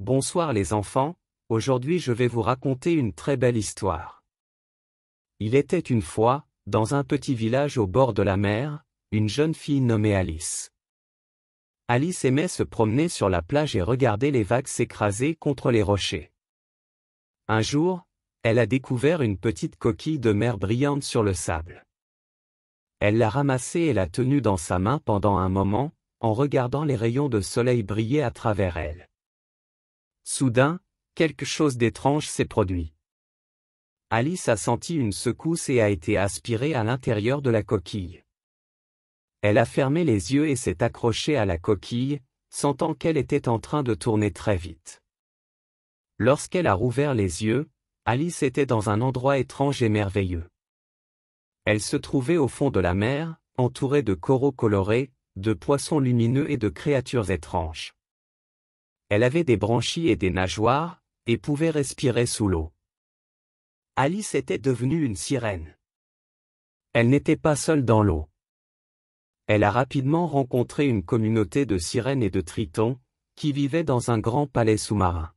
Bonsoir les enfants, aujourd'hui je vais vous raconter une très belle histoire. Il était une fois, dans un petit village au bord de la mer, une jeune fille nommée Alice. Alice aimait se promener sur la plage et regarder les vagues s'écraser contre les rochers. Un jour, elle a découvert une petite coquille de mer brillante sur le sable. Elle l'a ramassée et l'a tenue dans sa main pendant un moment, en regardant les rayons de soleil briller à travers elle. Soudain, quelque chose d'étrange s'est produit. Alice a senti une secousse et a été aspirée à l'intérieur de la coquille. Elle a fermé les yeux et s'est accrochée à la coquille, sentant qu'elle était en train de tourner très vite. Lorsqu'elle a rouvert les yeux, Alice était dans un endroit étrange et merveilleux. Elle se trouvait au fond de la mer, entourée de coraux colorés, de poissons lumineux et de créatures étranges. Elle avait des branchies et des nageoires, et pouvait respirer sous l'eau. Alice était devenue une sirène. Elle n'était pas seule dans l'eau. Elle a rapidement rencontré une communauté de sirènes et de tritons, qui vivaient dans un grand palais sous-marin.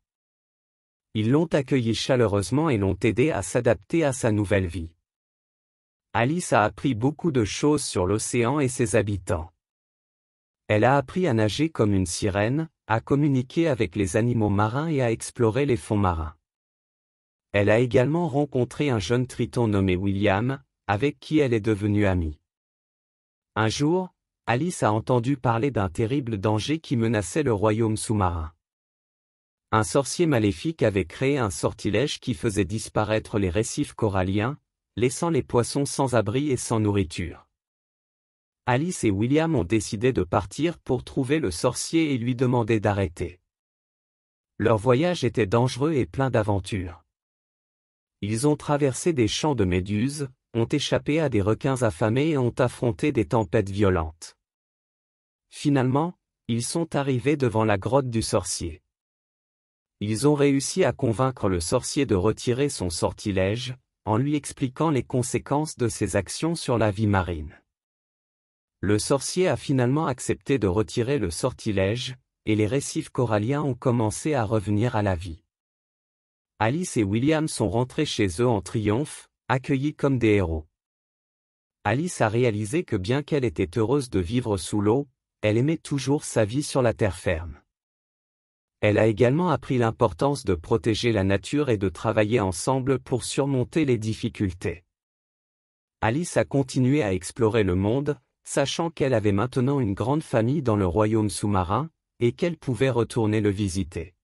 Ils l'ont accueillie chaleureusement et l'ont aidée à s'adapter à sa nouvelle vie. Alice a appris beaucoup de choses sur l'océan et ses habitants. Elle a appris à nager comme une sirène, à communiquer avec les animaux marins et à explorer les fonds marins. Elle a également rencontré un jeune triton nommé William, avec qui elle est devenue amie. Un jour, Alice a entendu parler d'un terrible danger qui menaçait le royaume sous-marin. Un sorcier maléfique avait créé un sortilège qui faisait disparaître les récifs coralliens, laissant les poissons sans abri et sans nourriture. Alice et William ont décidé de partir pour trouver le sorcier et lui demander d'arrêter. Leur voyage était dangereux et plein d'aventures. Ils ont traversé des champs de méduses, ont échappé à des requins affamés et ont affronté des tempêtes violentes. Finalement, ils sont arrivés devant la grotte du sorcier. Ils ont réussi à convaincre le sorcier de retirer son sortilège, en lui expliquant les conséquences de ses actions sur la vie marine. Le sorcier a finalement accepté de retirer le sortilège, et les récifs coralliens ont commencé à revenir à la vie. Alice et William sont rentrés chez eux en triomphe, accueillis comme des héros. Alice a réalisé que bien qu'elle était heureuse de vivre sous l'eau, elle aimait toujours sa vie sur la terre ferme. Elle a également appris l'importance de protéger la nature et de travailler ensemble pour surmonter les difficultés. Alice a continué à explorer le monde, sachant qu'elle avait maintenant une grande famille dans le royaume sous-marin, et qu'elle pouvait retourner le visiter.